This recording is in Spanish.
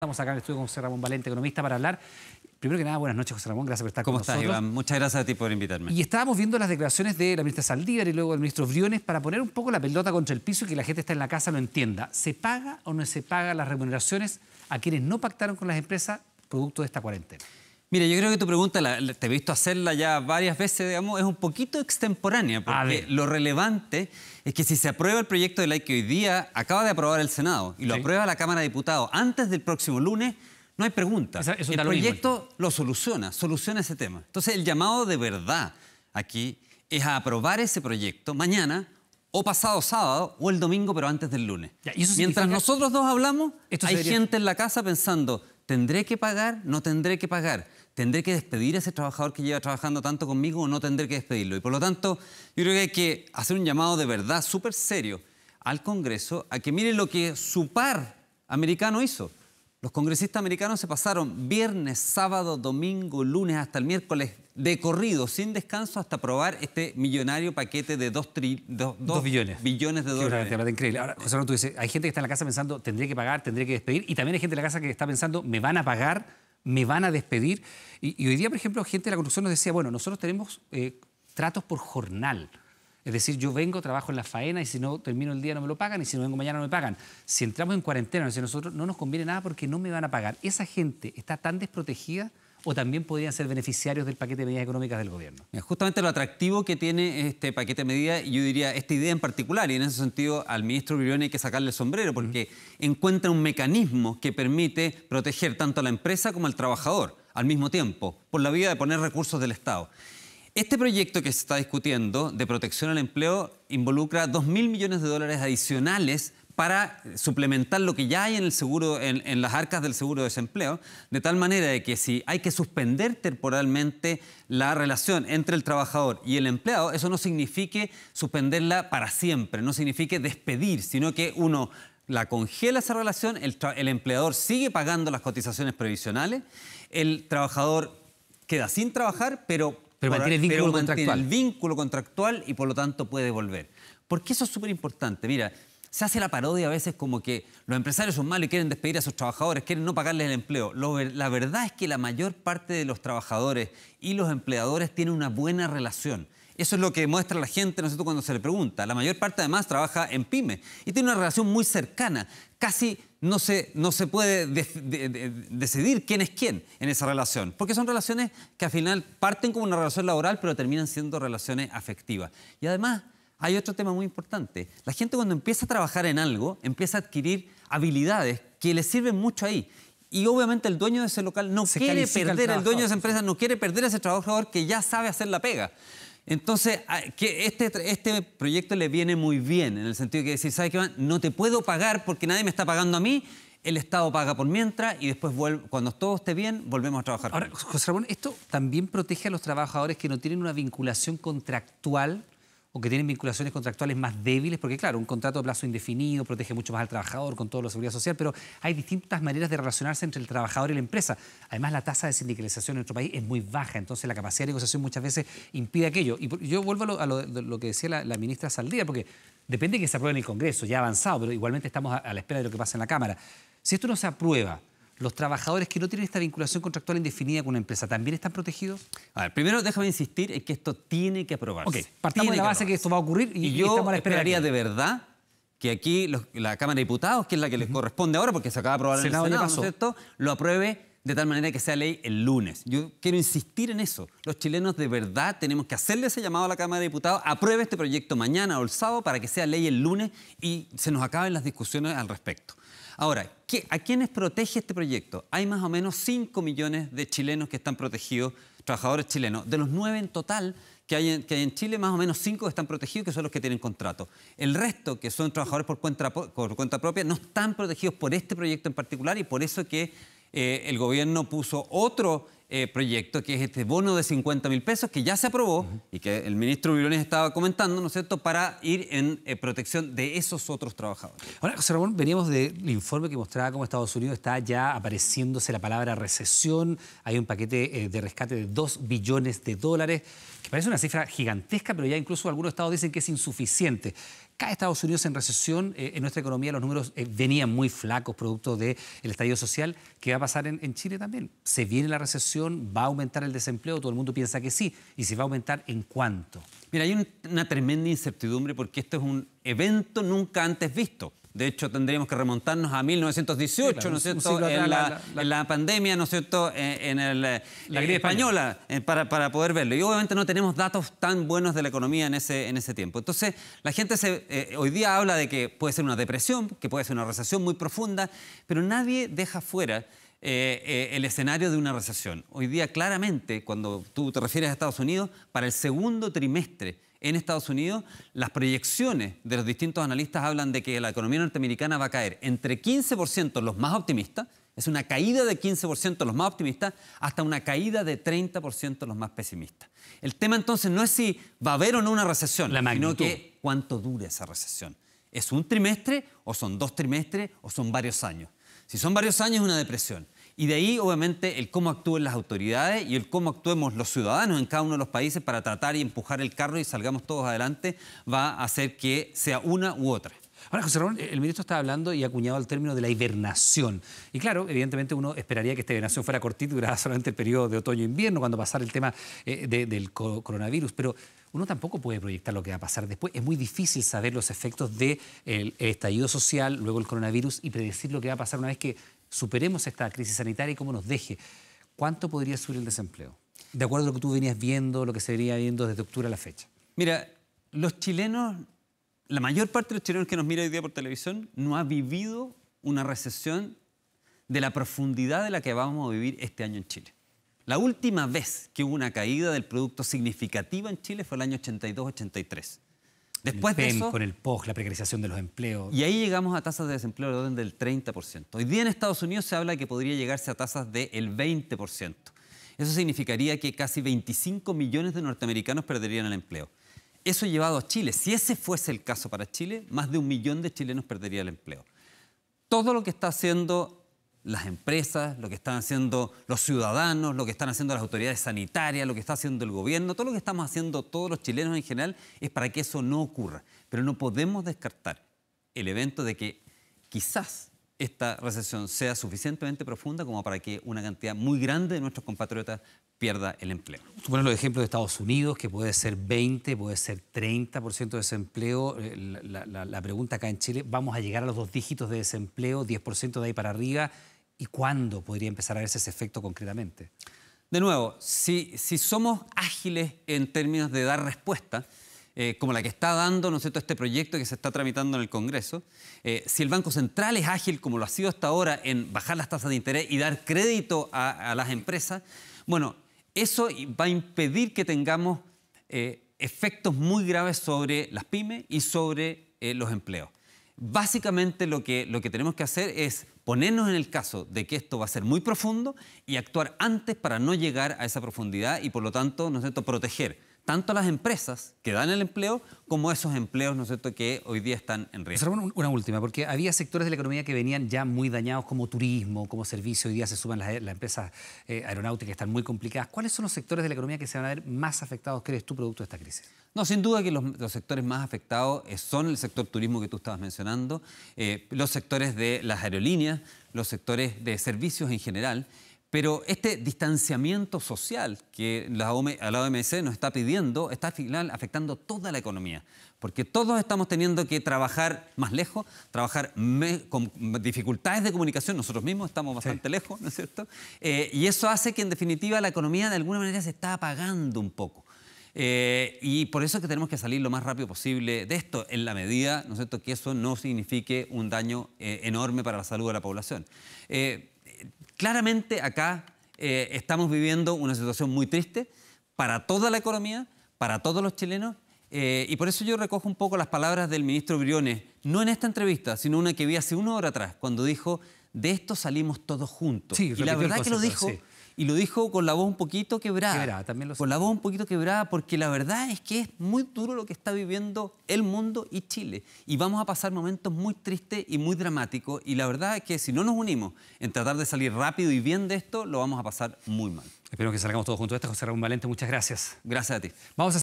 Estamos acá en el estudio con José Ramón Valente, economista, para hablar. Primero que nada, buenas noches, José Ramón. Gracias por estar con ¿Cómo estás, Iván? Muchas gracias a ti por invitarme. Y estábamos viendo las declaraciones de la ministra Saldívar y luego del ministro Briones para poner un poco la pelota contra el piso y que la gente está en la casa lo entienda. ¿Se paga o no se paga las remuneraciones a quienes no pactaron con las empresas producto de esta cuarentena? Mira, yo creo que tu pregunta, te he visto hacerla ya varias veces, digamos, es un poquito extemporánea, porque lo relevante es que si se aprueba el proyecto de ley que hoy día acaba de aprobar el Senado y lo aprueba la Cámara de Diputados antes del próximo lunes, no hay pregunta. el proyecto lo, soluciona, soluciona ese tema. Entonces, el llamado de verdad aquí es a aprobar ese proyecto mañana o pasado sábado o el domingo, pero antes del lunes. Mientras nosotros dos hablamos, hay gente en la casa pensando, ¿Tendré que pagar? ¿No tendré que pagar? ¿Tendré que despedir a ese trabajador que lleva trabajando tanto conmigo o no tendré que despedirlo? Y por lo tanto, yo creo que hay que hacer un llamado de verdad súper serio al Congreso a que mire lo que su par americano hizo. Los congresistas americanos se pasaron viernes, sábado, domingo, lunes hasta el miércoles de corrido, sin descanso, hasta aprobar este millonario paquete de 2 billones. billones de dólares. increíble. Ahora, José hay gente que está en la casa pensando, tendría que pagar, tendría que despedir, y también hay gente en la casa que está pensando, me van a pagar, me van a despedir. Y, hoy día, por ejemplo, gente de la construcción nos decía, bueno, nosotros tenemos eh, tratos por jornal. Es decir, yo vengo, trabajo en la faena y si no termino el día no me lo pagan y si no vengo mañana no me pagan. Si entramos en cuarentena, si nosotros no nos conviene nada porque no me van a pagar. Esa gente está tan desprotegida o también podrían ser beneficiarios del paquete de medidas económicas del gobierno. Justamente lo atractivo que tiene este paquete de medidas, yo diría esta idea en particular, y en ese sentido al ministro Briones hay que sacarle el sombrero, porque encuentra un mecanismo que permite proteger tanto a la empresa como al trabajador al mismo tiempo, por la vía de poner recursos del Estado. Este proyecto que se está discutiendo de protección al empleo involucra 2.000 millones de dólares adicionales para suplementar lo que ya hay en el seguro, las arcas del seguro de desempleo, de tal manera de que si hay que suspender temporalmente la relación entre el trabajador y el empleado, eso no signifique suspenderla para siempre, no signifique despedir, sino que uno la congela esa relación, el, el empleador sigue pagando las cotizaciones previsionales, el trabajador queda sin trabajar, pero pero mantiene el vínculo contractual. el vínculo contractual y por lo tanto puede volver. Porque eso es súper importante. Mira, se hace la parodia a veces como que los empresarios son malos y quieren despedir a sus trabajadores, quieren no pagarles el empleo. la verdad es que la mayor parte de los trabajadores y los empleadores tienen una buena relación. Eso es lo que muestra la gente, ¿no sé tú, cuando se le pregunta. La mayor parte además trabaja en pyme y tiene una relación muy cercana. Casi no se, no se puede decidir quién es quién en esa relación, porque son relaciones que al final parten como una relación laboral, pero terminan siendo relaciones afectivas. Y además hay otro tema muy importante. La gente cuando empieza a trabajar en algo, empieza a adquirir habilidades que le sirven mucho ahí. Y obviamente el dueño de ese local no quiere perder, el dueño de esa empresa no quiere perder a ese trabajador que ya sabe hacer la pega. Entonces, ah, que este, este proyecto le viene muy bien, en el sentido que decir, ¿sabes qué, No te puedo pagar porque nadie me está pagando a mí, el Estado paga por mientras y después, cuando todo esté bien, volvemos a trabajar. Ahora, José Ramón, esto también protege a los trabajadores que no tienen una vinculación contractual o que tienen vinculaciones contractuales más débiles, porque claro, un contrato de plazo indefinido protege mucho más al trabajador con toda la seguridad social, pero hay distintas maneras de relacionarse entre el trabajador y la empresa. Además, la tasa de sindicalización en nuestro país es muy baja, entonces la capacidad de negociación muchas veces impide aquello. Y yo vuelvo a lo, que decía la, ministra Saldía, porque depende de que se apruebe en el Congreso, ya ha avanzado, pero igualmente estamos a la espera de lo que pasa en la Cámara. Si esto no se aprueba, los trabajadores que no tienen esta vinculación contractual indefinida con una empresa también están protegidos? A ver, primero déjame insistir en que esto tiene que aprobarse. Ok, de la base de que, esto va a ocurrir y, yo esperaría de verdad que aquí la Cámara de Diputados, que es la que les corresponde ahora porque se acaba de aprobar el Senado, lo apruebe de tal manera que sea ley el lunes. Yo quiero insistir en eso. Los chilenos de verdad tenemos que hacerle ese llamado a la Cámara de Diputados, apruebe este proyecto mañana o el sábado para que sea ley el lunes y se nos acaben las discusiones al respecto. Ahora, ¿a quiénes protege este proyecto? Hay más o menos 5 millones de chilenos que están protegidos, trabajadores chilenos. De los 9 en total que hay en, Chile, más o menos 5 están protegidos, que son los que tienen contrato. El resto, que son trabajadores por cuenta, propia, no están protegidos por este proyecto en particular y por eso que eh, el gobierno puso otro eh, proyecto, que es este bono de 50 mil pesos que ya se aprobó y que el ministro Vilones estaba comentando, ¿no es cierto?, para ir en eh, protección de esos otros trabajadores. Ahora, José Ramón, veníamos del informe que mostraba cómo Estados Unidos está ya apareciéndose la palabra recesión, hay un paquete eh, de rescate de 2 billones de dólares, que parece una cifra gigantesca, pero ya incluso algunos estados dicen que es insuficiente. Cada Estados Unidos en recesión, eh, en nuestra economía los números eh, venían muy flacos producto del estallido social, ¿qué va a pasar en, Chile también? ¿Se viene la recesión? ¿Va a aumentar el desempleo? Todo el mundo piensa que sí. ¿Y si va a aumentar, en cuánto? Mira, hay una tremenda incertidumbre porque esto es un evento nunca antes visto. De hecho, tendríamos que remontarnos a 1918, ¿no es cierto? en, la, pandemia, ¿no es cierto? Eh, en, eh, la gripe eh, española, Para, poder verlo. Y obviamente no tenemos datos tan buenos de la economía en ese, tiempo. Entonces, la gente hoy día habla de que puede ser una depresión, que puede ser una recesión muy profunda, pero nadie deja fuera el escenario de una recesión. Hoy día, claramente, cuando tú te refieres a Estados Unidos, para el segundo trimestre en Estados Unidos, las proyecciones de los distintos analistas hablan de que la economía norteamericana va a caer entre 15% los más optimistas, es una caída de 15% los más optimistas, hasta una caída de 30% los más pesimistas. El tema entonces no es si va a haber o no una recesión, sino que cuánto dure esa recesión. ¿Es un trimestre o son dos trimestres o son varios años? Si son varios años es una depresión. Y de ahí, obviamente, el cómo actúen las autoridades y el cómo actuemos los ciudadanos en cada uno de los países para tratar y empujar el carro y salgamos todos adelante, va a hacer que sea una u otra. Ahora, José Ramón, el ministro está hablando y ha acuñado el término de la hibernación. Y claro, evidentemente uno esperaría que esta hibernación fuera cortita y durara solamente el periodo de otoño-invierno, e cuando pasara el tema eh, del coronavirus. Pero uno tampoco puede proyectar lo que va a pasar después. Es muy difícil saber los efectos del estallido social, luego el coronavirus y predecir lo que va a pasar una vez que superemos esta crisis sanitaria y cómo nos deje, ¿cuánto podría subir el desempleo? De acuerdo a lo que tú venías viendo, lo que se venía viendo desde octubre a la fecha. Mira, los chilenos, la mayor parte de los chilenos que nos mira hoy día por televisión, no ha vivido una recesión de la profundidad de la que vamos a vivir este año en Chile. La última vez que hubo una caída del producto significativa en Chile fue el año 82-83. Después el de e eso, con el POS, la precarización de los empleos. Y ahí llegamos a tasas de desempleo del orden del 30%. Hoy día en Estados Unidos se habla de que podría llegarse a tasas del 20%. Eso significaría que casi 25 millones de norteamericanos perderían el empleo. Eso llevado a Chile, si ese fuese el caso para Chile, más de un millón de chilenos perdería el empleo. Todo lo que está haciendo las empresas, lo que están haciendo los ciudadanos, lo que están haciendo las autoridades sanitarias, lo que está haciendo el gobierno, todo lo que estamos haciendo todos los chilenos en general es para que eso no ocurra. Pero no podemos descartar el evento de que quizás esta recesión sea suficientemente profunda como para que una cantidad muy grande de nuestros compatriotas pierda el empleo. Tú los ejemplos de Estados Unidos, que puede ser 20, puede ser 30% de desempleo. Eh, la, pregunta acá en Chile, ¿vamos a llegar a los dos dígitos de desempleo, 10% de ahí para arriba? ¿Y cuándo podría empezar a verse ese efecto concretamente? De nuevo, si, si somos ágiles en términos de dar respuesta, eh, como la que está dando ¿no este proyecto que se está tramitando en el Congreso, eh, si el Banco Central es ágil como lo ha sido hasta ahora en bajar las tasas de interés y dar crédito a, a las empresas, bueno, eso va a impedir que tengamos eh, efectos muy graves sobre las pymes y sobre eh, los empleos. Básicamente lo que, tenemos que hacer es ponernos en el caso de que esto va a ser muy profundo y actuar antes para no llegar a esa profundidad y por lo tanto, ¿no proteger tanto a las empresas que dan el empleo como a esos empleos, ¿no que hoy día están en riesgo. Una, última, porque había sectores de la economía que venían ya muy dañados como turismo, como servicio, hoy día se suman las, empresas eh, aeronáuticas que están muy complicadas. ¿Cuáles son los sectores de la economía que se van a ver más afectados, crees tú, producto de esta crisis? No, sin duda que los, sectores más afectados eh, son el sector turismo que tú estabas mencionando, eh, los sectores de las aerolíneas, los sectores de servicios en general. Pero este distanciamiento social que la, la OMC nos está pidiendo está afectando toda la economía, porque todos estamos teniendo que trabajar más lejos, trabajar con dificultades de comunicación, nosotros mismos estamos bastante lejos, ¿no es cierto? Eh, y eso hace que en definitiva la economía de alguna manera se está apagando un poco. Eh, y por eso es que tenemos que salir lo más rápido posible de esto, en la medida, ¿no cierto?, que eso no signifique un daño eh, enorme para la salud de la población. Claramente acá eh, estamos viviendo una situación muy triste para toda la economía, para todos los chilenos, eh, y por eso yo recojo un poco las palabras del ministro Briones, no en esta entrevista, sino una que vi hace una hora atrás, cuando dijo, de esto salimos todos juntos. Sí, y la verdad que lo dijo y lo dijo con la voz un poquito quebrada. Quebrada, también lo Con la voz un poquito quebrada, porque la verdad es que es muy duro lo que está viviendo el mundo y Chile. Y vamos a pasar momentos muy tristes y muy dramáticos. Y la verdad es que si no nos unimos en tratar de salir rápido y bien de esto, lo vamos a pasar muy mal. Espero que salgamos todos juntos de este esto. José Ramón Valente, muchas gracias. Gracias a ti. Vamos